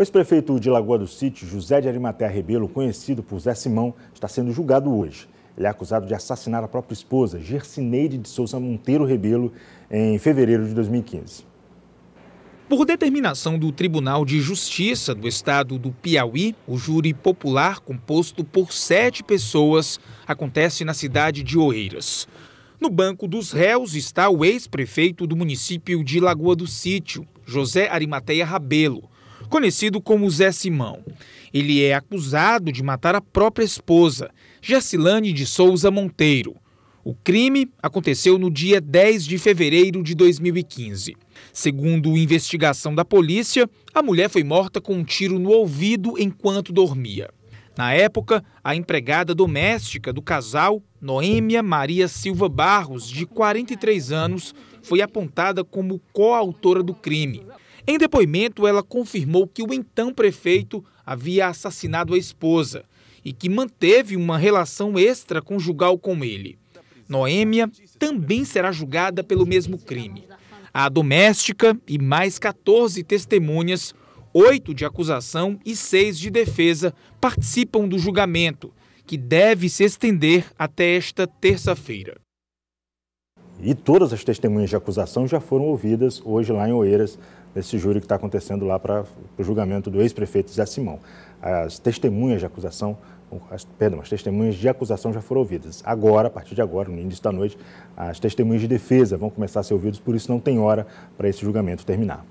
O ex-prefeito de Lagoa do Sítio, José de Arimatea Rebelo, conhecido por Zé Simão, está sendo julgado hoje. Ele é acusado de assassinar a própria esposa, Gersineide de Souza Monteiro Rebelo, em fevereiro de 2015. Por determinação do Tribunal de Justiça do Estado do Piauí, o júri popular, composto por sete pessoas, acontece na cidade de Oeiras. No banco dos réus está o ex-prefeito do município de Lagoa do Sítio, José Arimateia Rabelo, conhecido como Zé Simão. Ele é acusado de matar a própria esposa, Jacilane de Souza Monteiro. O crime aconteceu no dia 10 de fevereiro de 2015. Segundo investigação da polícia, a mulher foi morta com um tiro no ouvido enquanto dormia. Na época, a empregada doméstica do casal, Noêmia Maria Silva Barros, de 43 anos, foi apontada como coautora do crime. Em depoimento, ela confirmou que o então prefeito havia assassinado a esposa e que manteve uma relação extraconjugal com ele. Noêmia também será julgada pelo mesmo crime. A doméstica e mais 14 testemunhas, oito de acusação e seis de defesa, participam do julgamento, que deve se estender até esta terça-feira. E todas as testemunhas de acusação já foram ouvidas hoje lá em Oeiras, desse júri que está acontecendo lá para o julgamento do ex-prefeito Zé Simão. As testemunhas de acusação, as, perdão, as testemunhas de acusação já foram ouvidas. Agora, a partir de agora, no início da noite, as testemunhas de defesa vão começar a ser ouvidas, por isso não tem hora para esse julgamento terminar.